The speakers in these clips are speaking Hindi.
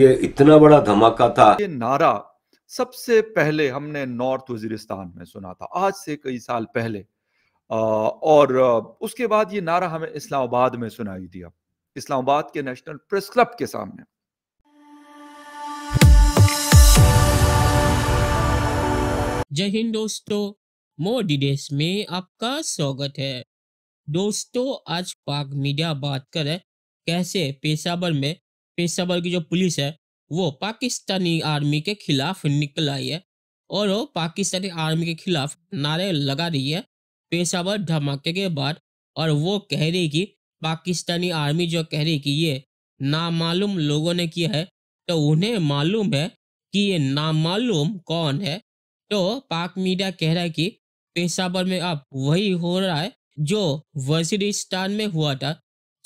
ये इतना बड़ा धमाका था ये नारा सबसे पहले हमने नॉर्थ वजीरिस्तान में सुना था आज से कई साल पहले और उसके बाद ये नारा हमें इस्लामाबाद में सुनाई दिया इस्लामाबाद के नेशनल प्रेस क्लब के सामने जय हिंद दोस्तों मोर में आपका स्वागत है दोस्तों आज पाक मीडिया बात करे कैसे पेशावर में पेशावर की जो पुलिस है वो पाकिस्तानी आर्मी के खिलाफ निकल आई है और वो पाकिस्तानी आर्मी के खिलाफ नारे लगा रही है पेशावर धमाके के बाद और वो कह रही कि पाकिस्तानी आर्मी जो कह रही कि ये नामालूम लोगों ने किया है तो उन्हें मालूम है कि ये नामालूम कौन है तो पाक मीडिया कह रहा है कि पेशावर में अब वही हो रहा है जो वजीरिस्तान में हुआ था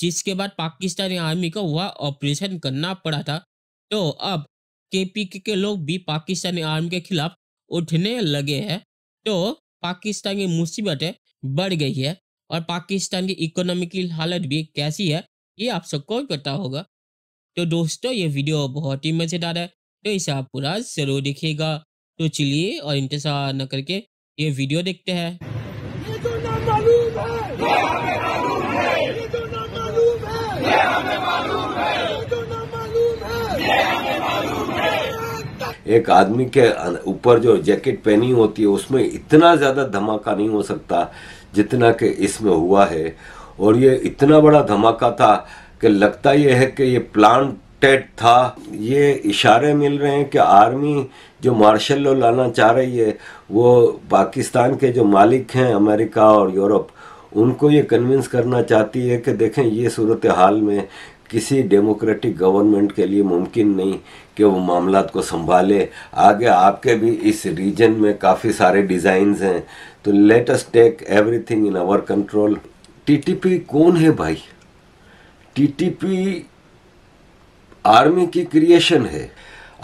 जिसके बाद पाकिस्तानी आर्मी को वह ऑपरेशन करना पड़ा था तो अब के के लोग भी पाकिस्तानी आर्मी के खिलाफ उठने लगे हैं तो पाकिस्तान की मुसीबतें बढ़ गई है और पाकिस्तान की इकोनॉमिक हालत भी कैसी है ये आप सबको पता होगा तो दोस्तों ये वीडियो बहुत ही मज़ेदार है तो इसे आप पूरा ज़रूर देखिएगा तो चलिए और इंतज़ार न करके ये वीडियो देखते हैं एक आदमी के ऊपर जो जैकेट पहनी होती है उसमें इतना ज़्यादा धमाका नहीं हो सकता जितना कि इसमें हुआ है और ये इतना बड़ा धमाका था कि लगता ये है कि ये प्लान टेट था ये इशारे मिल रहे हैं कि आर्मी जो मार्शल लॉ लाना चाह रही है वो पाकिस्तान के जो मालिक हैं अमेरिका और यूरोप उनको ये कन्विंस करना चाहती है कि देखें ये सूरत हाल में किसी डेमोक्रेटिक गवर्नमेंट के लिए मुमकिन नहीं कि वो मामला को संभाले आगे आपके भी इस रीजन में काफ़ी सारे डिज़ाइंस हैं तो let's take everything in our control TTP कौन है भाई टीटीपी आर्मी की क्रिएशन है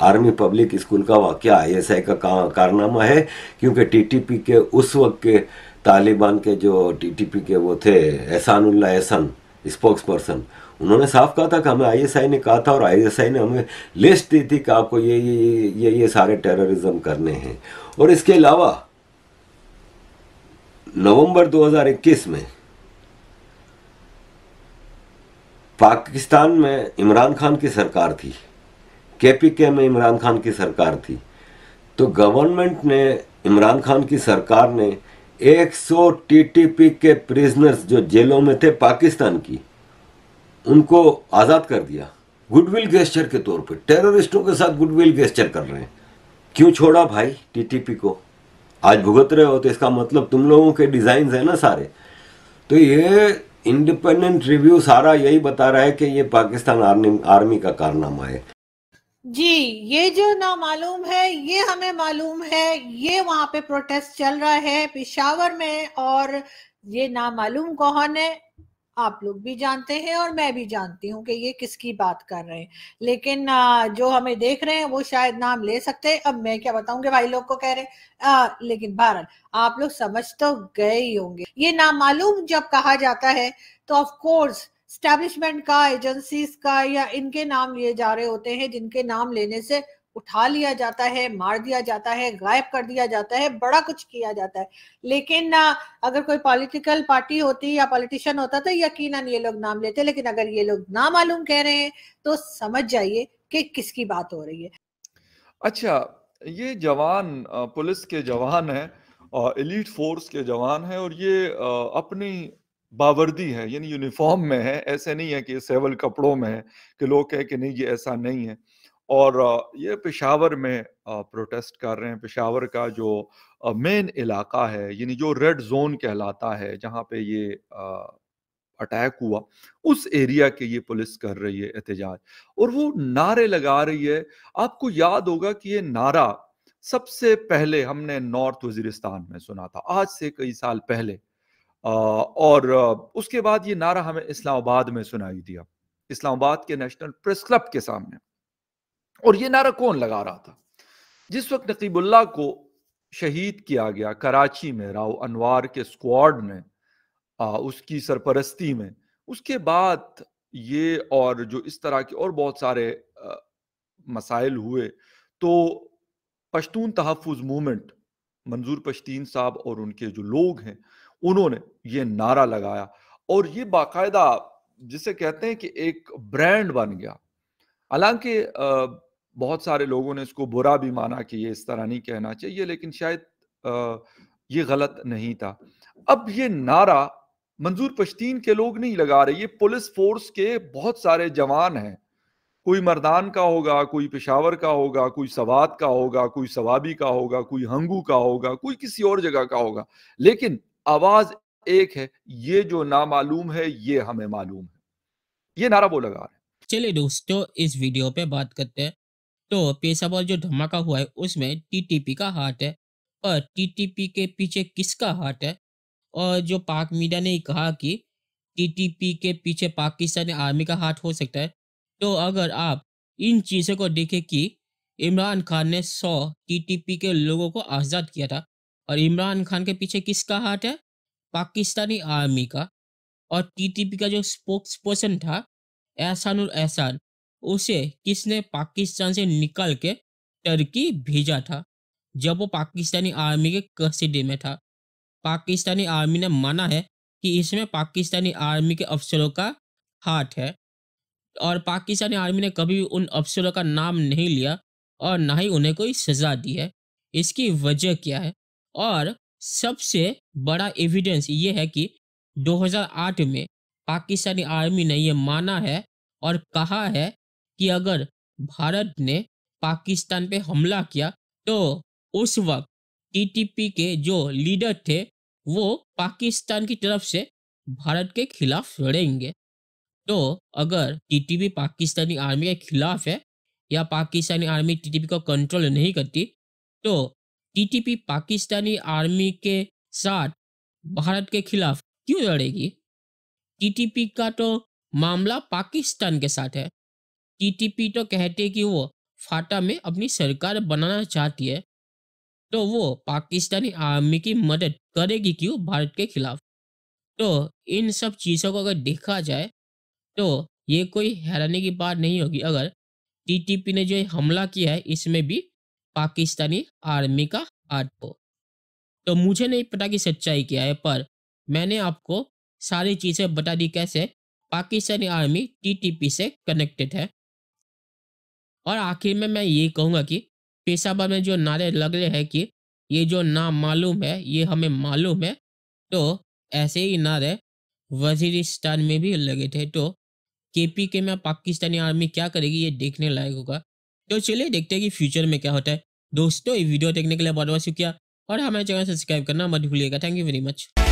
आर्मी पब्लिक स्कूल का वाक्य आई का कारनामा है क्योंकि टीटीपी के उस वक्त के तालिबान के जो टीटीपी के वो थे एहसानुल्ला एहसन स्पोक्स पर्सन उन्होंने साफ कहा था कि हमें आईएसआई ने कहा था और आईएसआई ने हमें लिस्ट दी थी कि आपको ये ये ये ये सारे टेररिज्म करने हैं और इसके अलावा नवंबर 2021 में पाकिस्तान में इमरान खान की सरकार थी केपीके में इमरान खान की सरकार थी तो गवर्नमेंट ने इमरान खान की सरकार ने 100 टीटीपी के प्रिजनर्स जो जेलों में थे पाकिस्तान की उनको आज़ाद कर दिया गुडविल गेस्टर के तौर पे टेररिस्टों के साथ गुडविल गेस्टर कर रहे हैं क्यों छोड़ा भाई टीटीपी को आज भुगत रहे हो तो इसका मतलब तुम लोगों के डिज़ाइन है ना सारे तो ये इंडिपेंडेंट रिव्यू सारा यही बता रहा है कि ये पाकिस्तान आर्मी आर्मी का कारनामा है जी ये जो ना मालूम है ये हमें मालूम है ये वहाँ पे प्रोटेस्ट चल रहा है पिशावर में और ये ना मालूम कौन है आप लोग भी जानते हैं और मैं भी जानती हूँ कि ये किसकी बात कर रहे हैं लेकिन जो हमें देख रहे हैं वो शायद नाम ले सकते हैं अब मैं क्या बताऊंगे भाई लोग को कह रहे हैं लेकिन भारत आप लोग समझ तो गए ही होंगे ये नाम मालूम जब कहा जाता है तो ऑफकोर्स स्टैब्लिशमेंट का एजेंसीज का या इनके नाम लिए जा रहे होते हैं जिनके नाम लेने से उठा लिया जाता है मार दिया जाता है गायब कर दिया जाता है बड़ा कुछ किया जाता है लेकिन अगर कोई पॉलिटिकल पार्टी होती या पॉलिटिशियन होता तो यकीनन ये लोग नाम लेते लेकिन अगर ये लोग ना मालूम कह रहे हैं तो समझ जाइए कि किसकी बात हो रही है अच्छा ये जवान पुलिस के जवान है एलिट फोर्स के जवान है और ये अपनी बावर्दी है यानी यूनिफॉर्म में है ऐसे नहीं है कि सेवल कपड़ों में है कि लोग कहे कि नहीं ये ऐसा नहीं है और ये पेशावर में प्रोटेस्ट कर रहे हैं पेशावर का जो मेन इलाका है यानी जो रेड जोन कहलाता है जहाँ पे ये अटैक हुआ उस एरिया के ये पुलिस कर रही है एहतजाज और वो नारे लगा रही है आपको याद होगा कि ये नारा सबसे पहले हमने नॉर्थ वजीरिस्तान में सुना था आज से कई साल पहले और उसके बाद ये नारा हमें इस्लामाबाद में सुनाई दिया इस्लामाबाद के नेशनल प्रेस क्लब के सामने और ये नारा कौन लगा रहा था जिस वक्त नकीबुल्ला को शहीद किया गया कराची में राव अनवार के स्क्वाड ने आ, उसकी सरपरस्ती में उसके बाद ये और जो इस तरह के और बहुत सारे आ, मसाइल हुए तो पश्तून तहफ़ मूवमेंट मंजूर पश्तीन साहब और उनके जो लोग हैं उन्होंने ये नारा लगाया और ये बाकायदा जिसे कहते हैं कि एक ब्रांड बन गया हालांकि बहुत सारे लोगों ने इसको बुरा भी माना कि ये इस तरह नहीं कहना चाहिए लेकिन शायद ये गलत नहीं था अब ये नारा मंजूर पश्तीन के लोग नहीं लगा रहे ये पुलिस फोर्स के बहुत सारे जवान हैं कोई मर्दान का होगा कोई पेशावर का होगा कोई सवात का होगा कोई सवाबी का होगा कोई हंगू का होगा कोई किसी और जगह का होगा लेकिन आवाज एक है ये जो नामालूम है ये हमें मालूम है ये नारा वो लगा रहे चलिए दोस्तों इस वीडियो पे बात करते हैं तो पेशावर जो धमाका हुआ है उसमें टीटीपी का हाथ है और टीटीपी के पीछे किसका हाथ है और जो पाक मीडिया ने कहा कि टीटीपी के पीछे पाकिस्तानी आर्मी का हाथ हो सकता है तो अगर आप इन चीज़ों को देखें कि इमरान खान ने सौ टीटीपी के लोगों को आज़ाद किया था और इमरान खान के पीछे किसका हाथ है पाकिस्तानी आर्मी का और टीटीपी का जो स्पोक्स पर्सन था एहसानुल एहसान उसे किसने पाकिस्तान से निकल के टर्की भेजा था जब वो पाकिस्तानी आर्मी के कस्टडी में था पाकिस्तानी आर्मी ने माना है कि इसमें पाकिस्तानी आर्मी के अफसरों का हाथ है और पाकिस्तानी आर्मी ने कभी उन अफसरों का नाम नहीं लिया और ना ही उन्हें कोई सज़ा दी है इसकी वजह क्या है और सबसे बड़ा एविडेंस ये है कि 2008 में पाकिस्तानी आर्मी ने यह माना है और कहा है कि अगर भारत ने पाकिस्तान पे हमला किया तो उस वक्त टीटीपी के जो लीडर थे वो पाकिस्तान की तरफ से भारत के खिलाफ लड़ेंगे तो अगर टीटीपी पाकिस्तानी आर्मी के खिलाफ है या पाकिस्तानी आर्मी टीटीपी को कंट्रोल नहीं करती तो टीटीपी पाकिस्तानी आर्मी के साथ भारत के खिलाफ क्यों लड़ेगी टीटीपी का तो मामला पाकिस्तान के साथ है टीटीपी तो कहते कि वो फाटा में अपनी सरकार बनाना चाहती है तो वो पाकिस्तानी आर्मी की मदद करेगी क्यों भारत के खिलाफ तो इन सब चीज़ों को अगर देखा जाए तो ये कोई हैरानी की बात नहीं होगी अगर टीटीपी ने जो हमला किया है इसमें भी पाकिस्तानी आर्मी का हाथ हो तो मुझे नहीं पता कि सच्चाई क्या है पर मैंने आपको सारी चीज़ें बता दी कैसे पाकिस्तानी आर्मी टीटीपी से कनेक्टेड है और आखिर में मैं ये कहूँगा कि पेशावर में जो नारे लग रहे हैं कि ये जो नाम मालूम है ये हमें मालूम है तो ऐसे ही नारे वजीरिस्तान में भी लगे थे तो पी के में पाकिस्तानी आर्मी क्या करेगी ये देखने लायक होगा तो चलिए देखते हैं कि फ्यूचर में क्या होता है दोस्तों ये वीडियो देखने के लिए बहुत बहुत शुक्रिया और हमारे चैनल सब्सक्राइब करना मत भूलिएगा थैंक यू वेरी मच